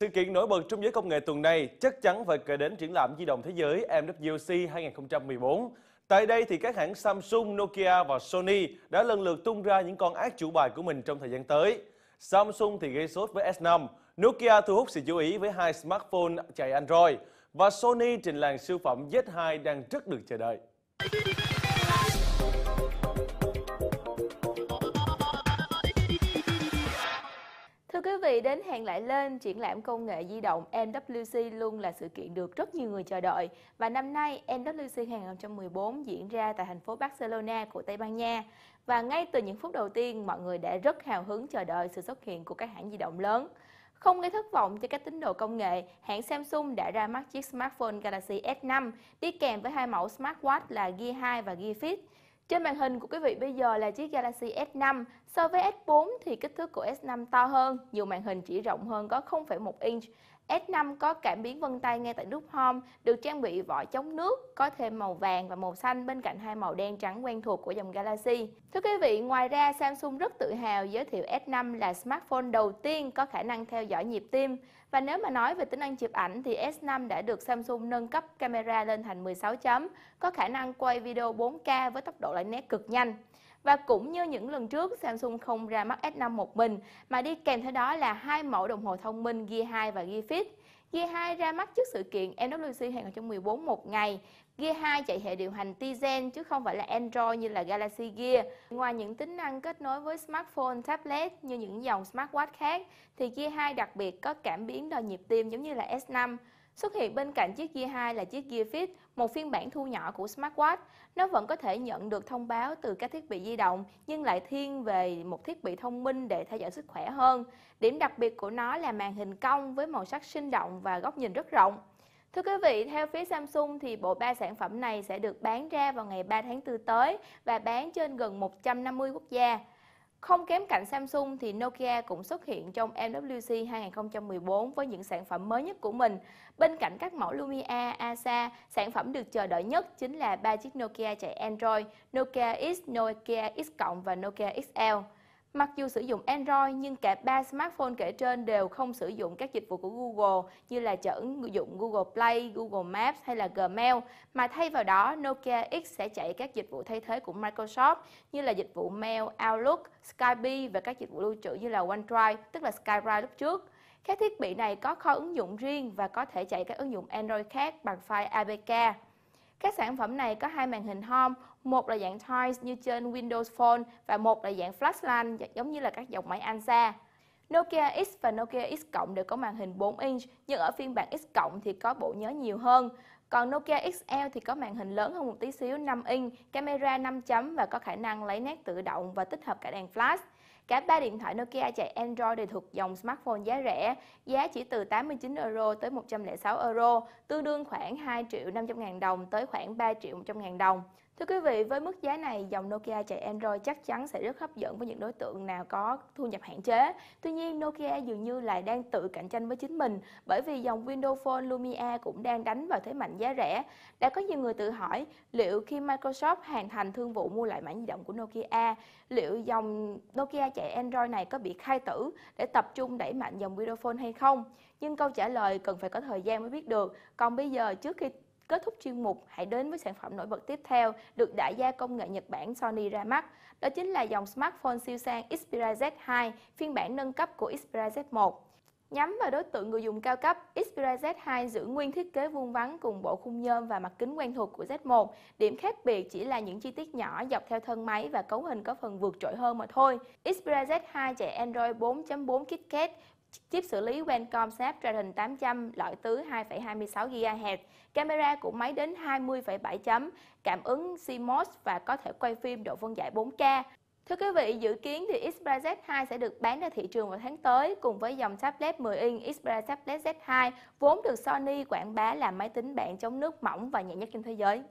Sự kiện nổi bật trong giới công nghệ tuần này chắc chắn phải kể đến triển lãm di động thế giới MWC 2014. Tại đây thì các hãng Samsung, Nokia và Sony đã lần lượt tung ra những con ác chủ bài của mình trong thời gian tới. Samsung thì gây sốt với S5, Nokia thu hút sự chú ý với hai smartphone chạy Android và Sony trình làng siêu phẩm Z2 đang rất được chờ đợi. quý vị đến hẹn lại lên, triển lãm công nghệ di động MWC luôn là sự kiện được rất nhiều người chờ đợi và năm nay MWC 2014 diễn ra tại thành phố Barcelona của Tây Ban Nha và ngay từ những phút đầu tiên mọi người đã rất hào hứng chờ đợi sự xuất hiện của các hãng di động lớn. Không gây thất vọng cho các tín đồ công nghệ, hãng Samsung đã ra mắt chiếc smartphone Galaxy S5 đi kèm với hai mẫu smartwatch là Gear 2 và Gear Fit. Trên màn hình của quý vị bây giờ là chiếc Galaxy S5. So với S4 thì kích thước của S5 to hơn, nhiều màn hình chỉ rộng hơn có 0,1 inch. S5 có cảm biến vân tay ngay tại nút home, được trang bị vỏ chống nước, có thêm màu vàng và màu xanh bên cạnh hai màu đen trắng quen thuộc của dòng Galaxy. Thưa quý vị, ngoài ra Samsung rất tự hào giới thiệu S5 là smartphone đầu tiên có khả năng theo dõi nhịp tim. Và nếu mà nói về tính năng chụp ảnh thì S5 đã được Samsung nâng cấp camera lên thành 16 chấm, có khả năng quay video 4K với tốc độ lấy nét cực nhanh. Và cũng như những lần trước, Samsung không ra mắt S5 một mình mà đi kèm theo đó là hai mẫu đồng hồ thông minh Gear 2 và Gear Fit. Gear 2 ra mắt trước sự kiện MWC 2014 một ngày. Gear 2 chạy hệ điều hành Tizen chứ không phải là Android như là Galaxy Gear. Ngoài những tính năng kết nối với smartphone, tablet như những dòng smartwatch khác thì Gear 2 đặc biệt có cảm biến đo nhịp tim giống như là S5. Xuất hiện bên cạnh chiếc Gear 2 là chiếc Gear Fit, một phiên bản thu nhỏ của smartwatch. Nó vẫn có thể nhận được thông báo từ các thiết bị di động nhưng lại thiên về một thiết bị thông minh để theo dõi sức khỏe hơn. Điểm đặc biệt của nó là màn hình cong với màu sắc sinh động và góc nhìn rất rộng. Thưa quý vị, theo phía Samsung thì bộ ba sản phẩm này sẽ được bán ra vào ngày 3 tháng 4 tới và bán trên gần 150 quốc gia. Không kém cạnh Samsung thì Nokia cũng xuất hiện trong MWC 2014 với những sản phẩm mới nhất của mình. Bên cạnh các mẫu Lumia, Asa, sản phẩm được chờ đợi nhất chính là ba chiếc Nokia chạy Android, Nokia X, Nokia X và Nokia XL. Mặc dù sử dụng Android nhưng cả ba smartphone kể trên đều không sử dụng các dịch vụ của Google như là chở ứng dụng Google Play, Google Maps hay là Gmail mà thay vào đó Nokia X sẽ chạy các dịch vụ thay thế của Microsoft như là dịch vụ Mail, Outlook, Skype và các dịch vụ lưu trữ như là OneDrive tức là SkyDrive lúc trước. Các thiết bị này có kho ứng dụng riêng và có thể chạy các ứng dụng Android khác bằng file APK. Các sản phẩm này có hai màn hình home, một là dạng Toys như trên Windows Phone và một là dạng flashlight giống như là các dòng máy Ansa. Nokia X và Nokia X cộng đều có màn hình 4 inch, nhưng ở phiên bản X cộng thì có bộ nhớ nhiều hơn. Còn Nokia XL thì có màn hình lớn hơn một tí xíu 5 inch, camera 5 chấm và có khả năng lấy nét tự động và tích hợp cả đèn flash. Cả ba điện thoại Nokia chạy Android đều thuộc dòng smartphone giá rẻ, giá chỉ từ 89 euro tới 106 euro, tương đương khoảng 2 triệu 500 ngàn đồng tới khoảng 3 triệu 100 ngàn đồng. Thưa quý vị, với mức giá này, dòng Nokia chạy Android chắc chắn sẽ rất hấp dẫn với những đối tượng nào có thu nhập hạn chế. Tuy nhiên, Nokia dường như lại đang tự cạnh tranh với chính mình bởi vì dòng Windows Phone Lumia cũng đang đánh vào thế mạnh giá rẻ. Đã có nhiều người tự hỏi liệu khi Microsoft hoàn thành thương vụ mua lại mảng di động của Nokia, liệu dòng Nokia chạy Android này có bị khai tử để tập trung đẩy mạnh dòng Windows Phone hay không? Nhưng câu trả lời cần phải có thời gian mới biết được. Còn bây giờ, trước khi Kết thúc chuyên mục, hãy đến với sản phẩm nổi bật tiếp theo được đại gia công nghệ Nhật Bản Sony ra mắt. Đó chính là dòng smartphone siêu sang Xperia Z2, phiên bản nâng cấp của Xperia Z1. Nhắm vào đối tượng người dùng cao cấp, Xperia Z2 giữ nguyên thiết kế vuông vắn cùng bộ khung nhôm và mặt kính quen thuộc của Z1. Điểm khác biệt chỉ là những chi tiết nhỏ dọc theo thân máy và cấu hình có phần vượt trội hơn mà thôi. Xperia Z2 chạy Android 4.4 KitKat Chip xử lý Qualcomm Snapdragon 800 loại tứ 2,26 GHz, camera của máy đến 20,7 chấm, cảm ứng CMOS và có thể quay phim độ phân giải 4K. Thưa quý vị, dự kiến thì Xperia Z2 sẽ được bán ra thị trường vào tháng tới cùng với dòng tablet 10 inch Xperia Tablet Z2 vốn được Sony quảng bá là máy tính bảng chống nước mỏng và nhẹ nhất trên thế giới.